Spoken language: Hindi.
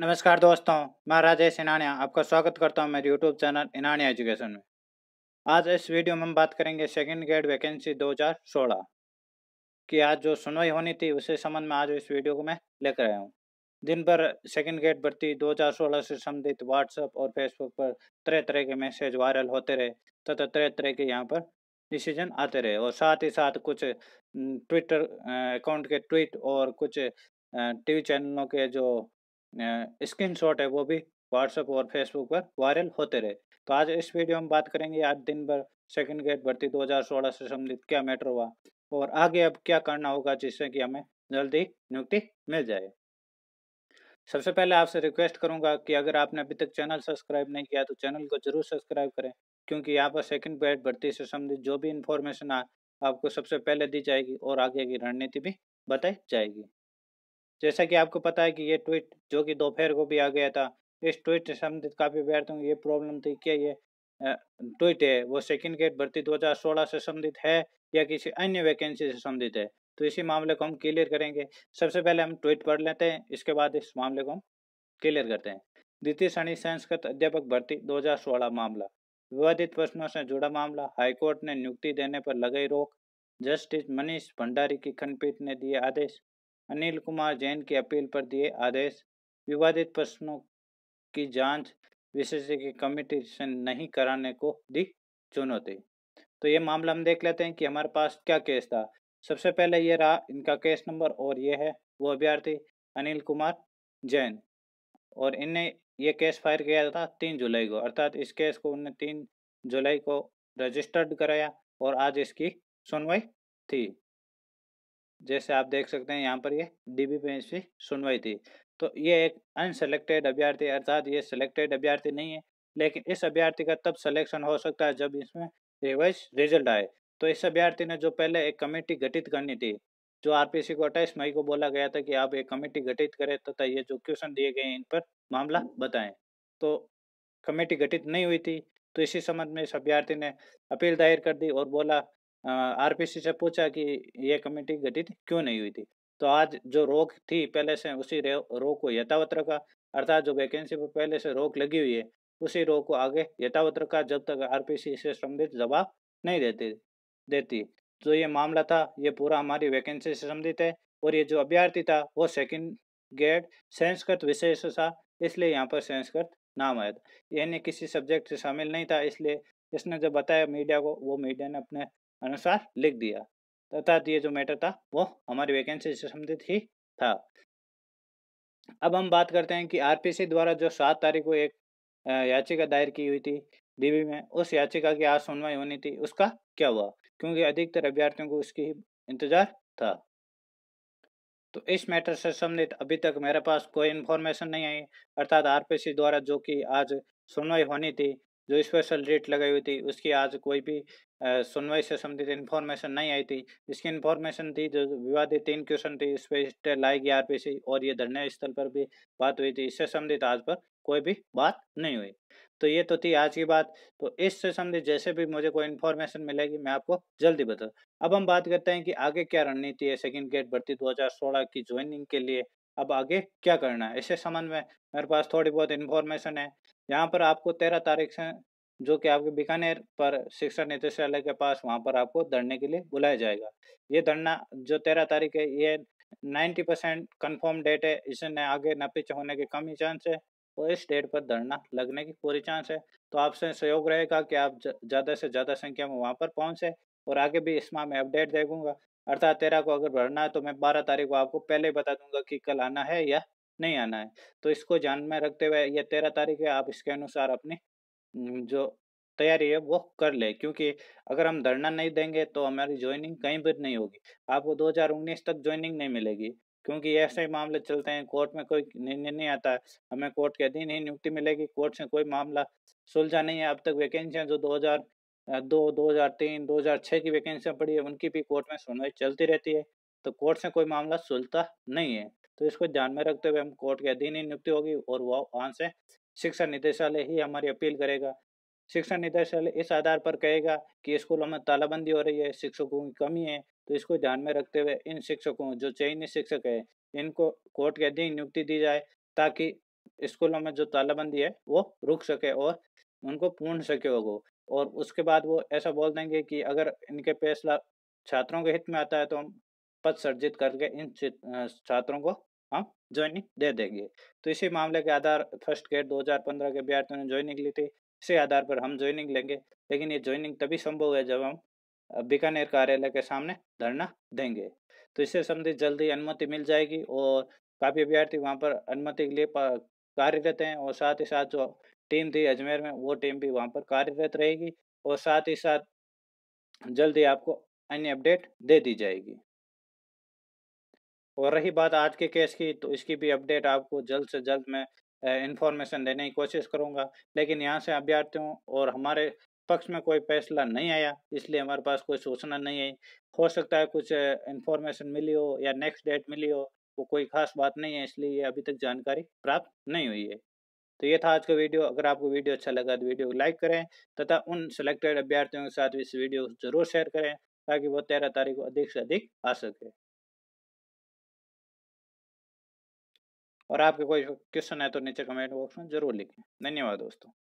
नमस्कार दोस्तों मैं राजेश इनानिया आपका स्वागत करता हूं मेरे यूट्यूब चैनल इनानिया एजुकेशन में आज इस वीडियो में हम बात करेंगे सेकंड ग्रेड वैकेंसी 2016 की आज जो सुनवाई होनी थी उसे संबंध में आज इस वीडियो को मैं लेकर आया हूं दिन भर सेकंड ग्रेड भर्ती 2016 से संबंधित व्हाट्सएप और फेसबुक पर तरह तरह के मैसेज वायरल होते रहे तथा तरह तरह के यहाँ पर डिसीजन आते रहे और साथ ही साथ कुछ ट्विटर अकाउंट के ट्वीट और कुछ टीवी चैनलों के जो स्क्रीन शॉट है वो भी व्हाट्सअप और फेसबुक पर वायरल होते रहे तो आज इस वीडियो में बात करेंगे आज दिन भर सेकेंड ग्रेड भर्ती 2016 से संबंधित क्या मैटर हुआ और आगे अब क्या करना होगा जिससे कि हमें जल्दी नियुक्ति मिल जाए सबसे पहले आपसे रिक्वेस्ट करूंगा कि अगर आपने अभी तक चैनल सब्सक्राइब नहीं किया तो चैनल को जरूर सब्सक्राइब करें क्योंकि यहाँ पर सेकंड ग्रेड भर्ती से संबंधित जो भी इन्फॉर्मेशन आपको सबसे पहले दी जाएगी और आगे की रणनीति भी बताई जाएगी जैसा कि आपको पता है कि ये ट्वीट जो कि दोपहर को भी आ गया था इस ट्वीट से संबंधित काफ़ी अभ्यर्थियों ये प्रॉब्लम थी क्या ये ट्वीट है वो सेकंड गेट भर्ती 2016 से संबंधित है या किसी अन्य वैकेंसी से संबंधित है तो इसी मामले को हम क्लियर करेंगे सबसे पहले हम ट्वीट पढ़ लेते हैं इसके बाद इस मामले को हम क्लियर करते हैं द्वितीय श्रेणी संस्कृत अध्यापक भर्ती सोलह मामला विवादित प्रश्नों से जुड़ा मामला हाईकोर्ट ने नियुक्ति देने पर लगाई रोक जस्टिस मनीष भंडारी की खंडपीठ ने दिए आदेश अनिल कुमार जैन की अपील पर दिए आदेश विवादित प्रश्नों की जांच विशेषज्ञ कमेटी से नहीं कराने को दी चुनौती तो ये मामला हम देख लेते हैं कि हमारे पास क्या केस था सबसे पहले ये रहा इनका केस नंबर और ये है वो अभ्यर्थी अनिल कुमार जैन और इनने ये केस फायर किया था तीन जुलाई को अर्थात इस केस को उनने तीन जुलाई को रजिस्टर्ड कराया और आज इसकी सुनवाई थी जैसे आप देख सकते हैं यहाँ पर ये डीबी बेंच की सुनवाई थी तो ये एक अनसेलेक्टेड अभ्यर्थी अर्थात ये सिलेक्टेड अभ्यर्थी नहीं है लेकिन इस अभ्यर्थी का तब सिलेक्शन हो सकता है जब इसमें रिवाइज रिजल्ट आए तो इस अभ्यर्थी ने जो पहले एक कमेटी गठित करनी थी जो आरपीसी को अट्ठाईस मई को बोला गया था कि आप एक कमेटी गठित करें तथा ये जो क्वेश्चन दिए गए इन पर मामला बताएं तो कमेटी गठित नहीं हुई थी तो इसी संबंध में इस अभ्यर्थी ने अपील दायर कर दी और बोला आर पी सी से पूछा कि ये कमेटी गठित क्यों नहीं हुई थी तो आज जो रोक थी पहले से उसी रोक को यथावत रखा अर्थात जो वैकेंसी पर पहले से रोक लगी हुई है उसी रोक को आगे यथावत रखा जब तक आरपीसी से संबंधित जवाब नहीं देती देती जो तो ये मामला था ये पूरा हमारी वैकेंसी से संबंधित है और ये जो अभ्यर्थी था वो सेकेंड ग्रेड संस्कृत विशेष था इसलिए यहाँ पर संस्कृत नाम आया था यानी किसी सब्जेक्ट से शामिल नहीं था इसलिए इसने जो बताया मीडिया को वो मीडिया ने अपने अनुसार लिख दिया तथा ये जो मैटर था वो हमारी वैकेंसी से संबंधित ही था अब हम बात करते हैं कि आरपीसी द्वारा जो सात तारीख को एक याचिका दायर की हुई थी डीबी में उस याचिका की आज सुनवाई होनी थी उसका क्या हुआ क्योंकि अधिकतर अभ्यर्थियों को उसकी इंतजार था तो इस मैटर से संबंधित अभी तक मेरे पास कोई इन्फॉर्मेशन नहीं आई अर्थात आरपीसी द्वारा जो कि आज सुनवाई होनी थी जो स्पेशल रेट लगाई हुई थी उसकी आज कोई भी सुनवाई से संबंधित इन्फॉर्मेशन नहीं आई थी इसकी इन्फॉर्मेशन थी जो विवादित तीन क्वेश्चन थी इस पर लाई गई आरपीसी और ये धरने स्थल पर भी बात हुई थी इससे संबंधित आज पर कोई भी बात नहीं हुई तो ये तो थी आज की बात तो इससे संबंधित जैसे भी मुझे कोई इन्फॉर्मेशन मिलेगी मैं आपको जल्दी बता अब हम बात करते हैं कि आगे क्या रणनीति है सेकेंड गेट भर्ती सोलह की ज्वाइनिंग के लिए अब आगे क्या करना है इससे संबंध में मेरे पास थोड़ी बहुत इन्फॉर्मेशन है यहाँ पर आपको तेरह तारीख से जो कि आपके बीकानेर पर शिक्षा निदेशालय के पास वहाँ पर आपको धरने के लिए बुलाया जाएगा ये धरना जो तेरह तारीख है ये नाइन्टी परसेंट कन्फर्म डेट है इसने आगे न पीछे होने के कम ही चांस है और इस डेट पर धरना लगने की पूरी चांस है तो आपसे सहयोग रहेगा कि आप ज़्यादा से ज़्यादा संख्या में वहाँ पर पहुंचे और आगे भी इस माह में अपडेट देखूंगा अर्थात तेरह को अगर भरना है तो मैं बारह तारीख को आपको पहले ही बता दूंगा कि कल आना है या नहीं आना है तो इसको ध्यान में रखते हुए ये तेरह तारीख है आप इसके अनुसार अपनी जो तैयारी है वो कर ले क्योंकि अगर हम धरना नहीं देंगे तो हमारी ज्वाइनिंग कहीं भी नहीं होगी आपको 2019 तक ज्वाइनिंग नहीं मिलेगी क्योंकि ऐसे ही मामले चलते हैं कोर्ट में कोई निर्णय नहीं आता हमें कोर्ट के अधीन ही नियुक्ति मिलेगी कोर्ट से कोई मामला सुलझा नहीं है अब तक वैकेंसियाँ जो 2002, 2003, 2006 की वैकेंसियाँ पड़ी है उनकी भी कोर्ट में सुनवाई चलती रहती है तो कोर्ट से कोई मामला सुलता नहीं है तो इसको ध्यान में रखते हुए हम कोर्ट के अधीन ही नियुक्ति होगी और वह वहाँ से शिक्षा निदेशालय ही हमारी अपील करेगा शिक्षा निदेशालय इस आधार पर कहेगा कि स्कूलों में तालाबंदी हो रही है शिक्षकों की कमी है तो इसको ध्यान में रखते हुए इन शिक्षकों जो चयनित शिक्षक है इनको कोर्ट के अधीन नियुक्ति दी जाए ताकि स्कूलों में जो तालाबंदी है वो रुक सके और उनको पूर्ण सके हो और उसके बाद वो ऐसा बोल देंगे कि अगर इनके फैसला छात्रों के हित में आता है तो हम पद सर्जित करके इन छात्रों को हम ज्वाइनिंग दे देंगे तो इसी मामले के आधार फर्स्ट गेट 2015 के विद्यार्थियों ने ज्वाइनिंग ली थी इसी आधार पर हम ज्वाइनिंग लेंगे लेकिन ये ज्वाइनिंग तभी संभव है जब हम बीकानेर कार्यालय के सामने धरना देंगे तो इससे संबंधित जल्दी अनुमति मिल जाएगी और काफ़ी अभ्यार्थी वहाँ पर अनुमति के लिए कार्यरत हैं और साथ ही साथ जो टीम थी अजमेर में वो टीम भी वहाँ पर कार्यरत रहेगी और साथ ही साथ जल्दी आपको अन्य अपडेट दे दी जाएगी और रही बात आज के केस की तो इसकी भी अपडेट आपको जल्द से जल्द मैं इन्फॉर्मेशन देने की कोशिश करूंगा लेकिन यहाँ से अभ्यर्थियों और हमारे पक्ष में कोई फैसला नहीं आया इसलिए हमारे पास कोई सूचना नहीं आई हो सकता है कुछ इन्फॉर्मेशन मिली हो या नेक्स्ट डेट मिली हो वो कोई खास बात नहीं है इसलिए ये अभी तक जानकारी प्राप्त नहीं हुई है तो ये था आज का वीडियो अगर आपको वीडियो अच्छा लगा तो वीडियो को लाइक करें तथा उन सिलेक्टेड अभ्यर्थियों के साथ भी इस वीडियो को जरूर शेयर करें ताकि वो तेरह तारीख को अधिक से अधिक आ सके और आपके कोई क्वेश्चन है तो नीचे कमेंट बॉक्स में ज़रूर लिखें धन्यवाद दोस्तों